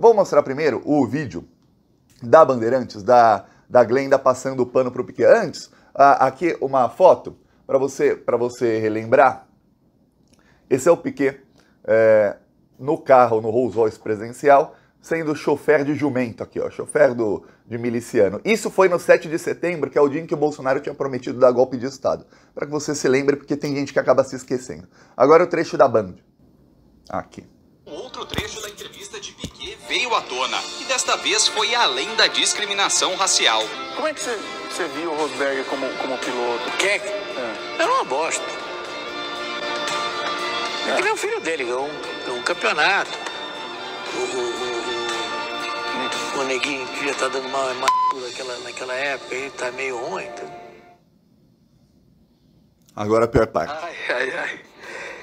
vou mostrar primeiro o vídeo da Bandeirantes, da, da Glenda passando o pano para o Piquet. Antes, a, aqui uma foto para você, para você relembrar. Esse é o Piquet é, no carro, no Rolls Royce presencial, sendo chofer de jumento aqui, ó, chofer do, de miliciano. Isso foi no 7 de setembro, que é o dia em que o Bolsonaro tinha prometido dar golpe de Estado. Para que você se lembre, porque tem gente que acaba se esquecendo. Agora o trecho da Band. Aqui. Outro trecho desta vez foi além da discriminação racial. Como é que você, você viu o Rosberg como, como piloto? Quem? É. Era uma bosta. É. Ele é o é filho dele, é um, um, campeonato. O, o, o, o, o neguinho que já tá dando uma, uma naquela, naquela época, ele tá meio ruim. Então... Agora a é pior parte. Ai, ai, ai.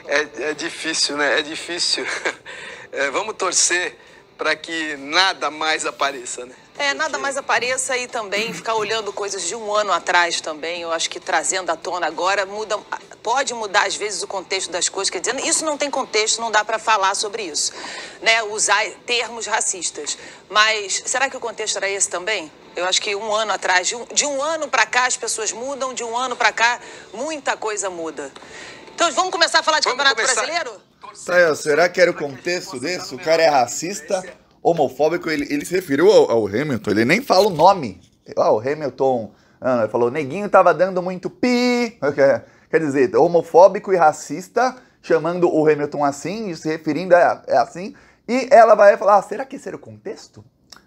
É, é difícil, né? É difícil. É, vamos torcer para que nada mais apareça, né? É, nada mais apareça e também ficar olhando coisas de um ano atrás também. Eu acho que trazendo à tona agora muda, pode mudar às vezes o contexto das coisas. Quer dizer, isso não tem contexto, não dá para falar sobre isso, né? Usar termos racistas. Mas será que o contexto era esse também? Eu acho que um ano atrás, de um, de um ano para cá as pessoas mudam, de um ano para cá muita coisa muda. Então vamos começar a falar de vamos Campeonato começar. Brasileiro? será que era o contexto desse? O cara é racista, homofóbico, ele, ele se referiu ao, ao Hamilton, ele nem fala o nome. Ah, o Hamilton ah, falou, neguinho tava dando muito pi. Quer dizer, homofóbico e racista, chamando o Hamilton assim, e se referindo a, é, a é assim. E ela vai falar, ah, será que esse era o contexto?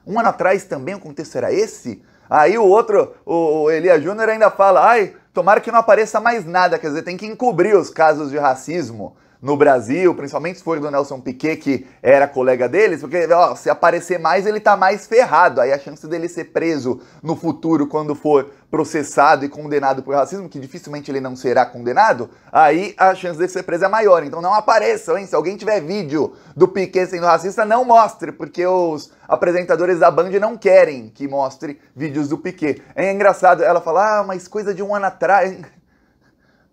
Um ano atrás também o contexto era esse? Aí o outro, o, o Elia Júnior ainda fala, ai, tomara que não apareça mais nada, quer dizer, tem que encobrir os casos de racismo no Brasil, principalmente se for do Nelson Piquet, que era colega deles, porque ó, se aparecer mais, ele tá mais ferrado. Aí a chance dele ser preso no futuro, quando for processado e condenado por racismo, que dificilmente ele não será condenado, aí a chance dele ser preso é maior. Então não apareçam, hein? Se alguém tiver vídeo do Piquet sendo racista, não mostre, porque os apresentadores da Band não querem que mostre vídeos do Piquet. É engraçado, ela fala, ah, mas coisa de um ano atrás.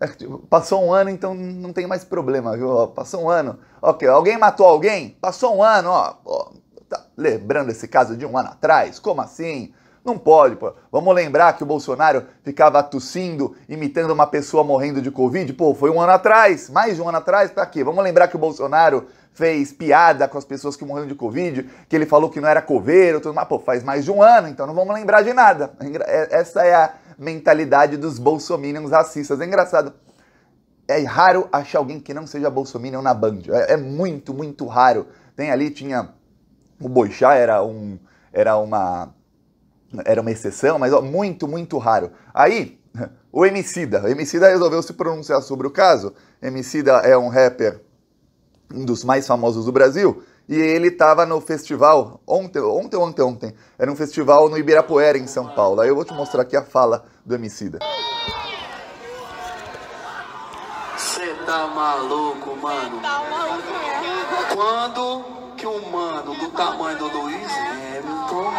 É tipo, passou um ano, então não tem mais problema, viu? Passou um ano. Ok, alguém matou alguém? Passou um ano, ó. ó tá lembrando esse caso de um ano atrás? Como assim? Não pode, pô. Vamos lembrar que o Bolsonaro ficava tossindo, imitando uma pessoa morrendo de Covid? Pô, foi um ano atrás, mais de um ano atrás, pra quê? Vamos lembrar que o Bolsonaro fez piada com as pessoas que morreram de Covid, que ele falou que não era coveiro, tudo mais. Pô, faz mais de um ano, então não vamos lembrar de nada. É é, essa é a mentalidade dos bolsominions racistas. É engraçado. É raro achar alguém que não seja bolsominion na Band. É, é muito, muito raro. Tem ali, tinha... O Boixá era um... Era uma... Era uma exceção, mas ó, muito, muito raro. Aí, o Emicida. O Emicida resolveu se pronunciar sobre o caso. Emicida é um rapper, um dos mais famosos do Brasil e ele estava no festival, ontem, ontem ou ontem, ontem, era um festival no Ibirapuera, em São Paulo. Aí eu vou te mostrar aqui a fala do homicida. Você tá maluco, mano? Tá é. Quando que um mano do tamanho do Luiz Hamilton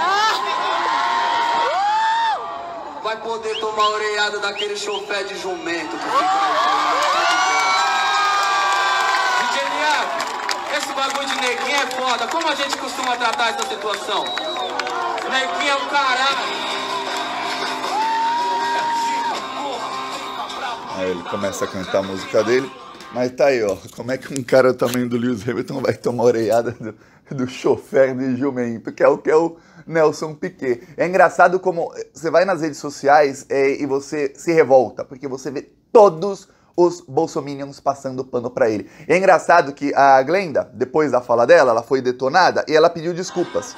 vai poder tomar orelhada daquele chofé de jumento que fica na DJ Niago, esse bagulho de neguinho é foda. Como a gente costuma tratar essa situação? Neguinho é um caralho. Aí ele começa a cantar a música dele. Mas tá aí, ó. Como é que um cara do tamanho do Lewis Hamilton vai tomar orelhada do, do chofer de jumento, que é o que é o Nelson Piquet. É engraçado como você vai nas redes sociais é, e você se revolta, porque você vê todos os os bolsominions passando pano para ele. E é engraçado que a Glenda, depois da fala dela, ela foi detonada e ela pediu desculpas.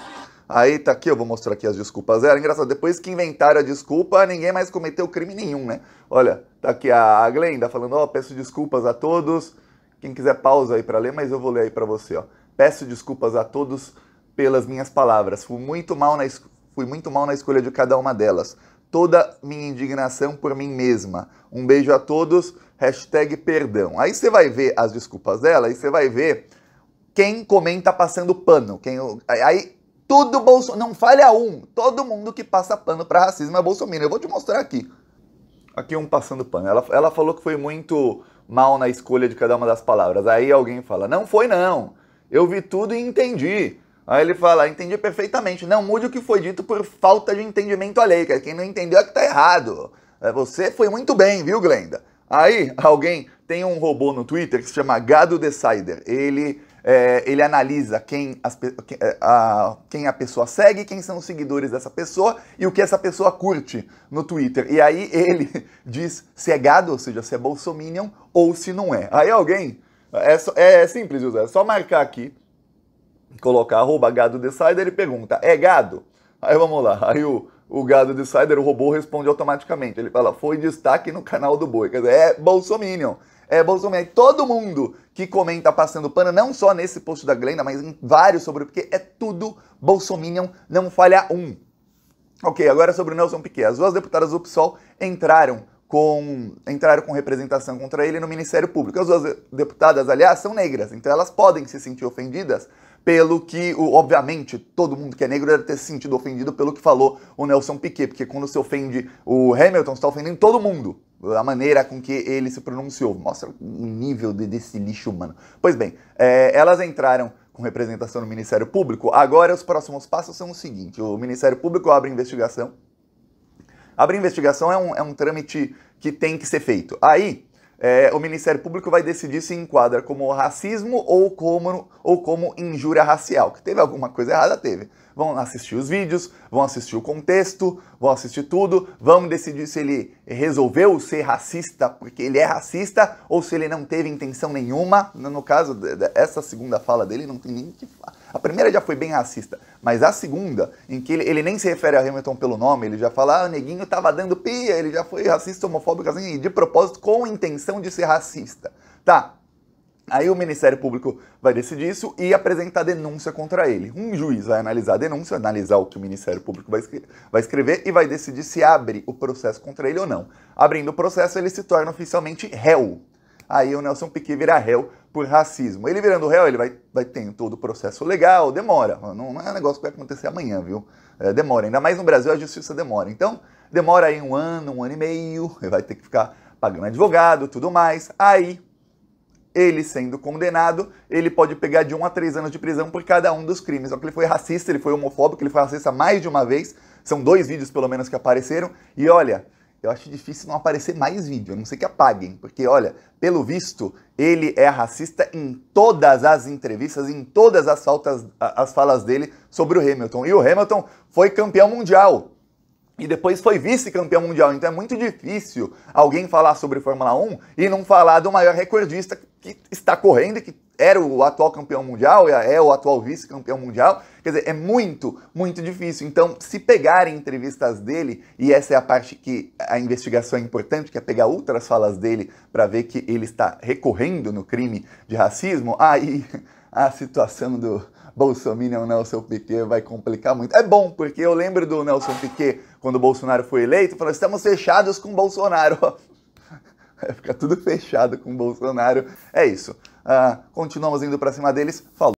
Aí tá aqui, eu vou mostrar aqui as desculpas dela. Engraçado, depois que inventaram a desculpa, ninguém mais cometeu crime nenhum, né? Olha, tá aqui a Glenda falando, ó, oh, peço desculpas a todos. Quem quiser pausa aí para ler, mas eu vou ler aí para você, ó. Peço desculpas a todos pelas minhas palavras. Fui muito mal na es... fui muito mal na escolha de cada uma delas. Toda minha indignação por mim mesma. Um beijo a todos hashtag perdão. Aí você vai ver as desculpas dela e você vai ver quem comenta passando pano. Quem, aí tudo Bolsonaro, não falha um, todo mundo que passa pano para racismo é Bolsonaro. Eu vou te mostrar aqui. Aqui um passando pano. Ela, ela falou que foi muito mal na escolha de cada uma das palavras. Aí alguém fala, não foi não, eu vi tudo e entendi. Aí ele fala, entendi perfeitamente, não mude o que foi dito por falta de entendimento alheio, quem não entendeu é que tá errado. É, você foi muito bem, viu, Glenda? Aí alguém tem um robô no Twitter que se chama Gado Decider. Ele, é, ele analisa quem, as, é, a, quem a pessoa segue, quem são os seguidores dessa pessoa e o que essa pessoa curte no Twitter. E aí ele diz se é gado, ou seja, se é bolsominion ou se não é. Aí alguém. É, é, é simples, José. É só marcar aqui, colocar arroba gado decider e pergunta: é gado? Aí vamos lá. Aí o o gado de Cider, o robô responde automaticamente. Ele fala, foi destaque no canal do boi. Quer dizer, é Bolsominion. É Bolsominion. Todo mundo que comenta passando pano, não só nesse post da Glenda, mas em vários sobre o porque é tudo Bolsominion, não falha um. Ok, agora sobre o Nelson Piquet. As duas deputadas do PSOL entraram com entraram com representação contra ele no Ministério Público. As duas deputadas, aliás, são negras, então elas podem se sentir ofendidas pelo que, obviamente, todo mundo que é negro deve ter se sentido ofendido pelo que falou o Nelson Piquet, porque quando se ofende o Hamilton, está ofendendo todo mundo. A maneira com que ele se pronunciou. Mostra o nível de, desse lixo humano. Pois bem, é, elas entraram com representação no Ministério Público. Agora, os próximos passos são o seguinte: o Ministério Público abre investigação. abre investigação é um, é um trâmite que tem que ser feito. Aí, é, o Ministério Público vai decidir se enquadra como racismo ou como, ou como injúria racial. Que teve alguma coisa errada, teve. Vão assistir os vídeos, vão assistir o contexto, vão assistir tudo, vão decidir se ele resolveu ser racista porque ele é racista ou se ele não teve intenção nenhuma. No caso, essa segunda fala dele não tem nem que falar a primeira já foi bem racista, mas a segunda, em que ele, ele nem se refere a Hamilton pelo nome, ele já fala, ah, o neguinho tava dando pia, ele já foi racista, homofóbico, assim, de propósito, com intenção de ser racista. Tá, Aí o Ministério Público vai decidir isso e apresentar denúncia contra ele. Um juiz vai analisar a denúncia, analisar o que o Ministério Público vai, escrever, vai escrever e vai decidir se abre o processo contra ele ou não. Abrindo o processo, ele se torna oficialmente réu. Aí o Nelson Piquet vira réu por racismo. Ele virando réu, ele vai, vai ter todo o processo legal, demora. Não, não é um negócio que vai acontecer amanhã, viu? É, demora. Ainda mais no Brasil a justiça demora. Então, demora aí um ano, um ano e meio, ele vai ter que ficar pagando advogado, tudo mais. Aí, ele sendo condenado, ele pode pegar de um a três anos de prisão por cada um dos crimes. Só que ele foi racista, ele foi homofóbico, ele foi racista mais de uma vez. São dois vídeos, pelo menos, que apareceram. E olha, eu acho difícil não aparecer mais vídeo, a não ser que apaguem, porque olha, pelo visto, ele é racista em todas as entrevistas, em todas as, faltas, as falas dele sobre o Hamilton. E o Hamilton foi campeão mundial. E depois foi vice-campeão mundial, então é muito difícil alguém falar sobre Fórmula 1 e não falar do maior recordista que está correndo e que era o atual campeão mundial, é, é o atual vice-campeão mundial. Quer dizer, é muito, muito difícil. Então, se pegarem entrevistas dele, e essa é a parte que a investigação é importante, que é pegar outras falas dele para ver que ele está recorrendo no crime de racismo, aí a situação do Bolsonaro Nelson Piquet vai complicar muito. É bom, porque eu lembro do Nelson Piquet, quando o Bolsonaro foi eleito, falou: estamos fechados com o Bolsonaro. ficar tudo fechado com o Bolsonaro. É isso. Ah, continuamos indo para cima deles. Falou.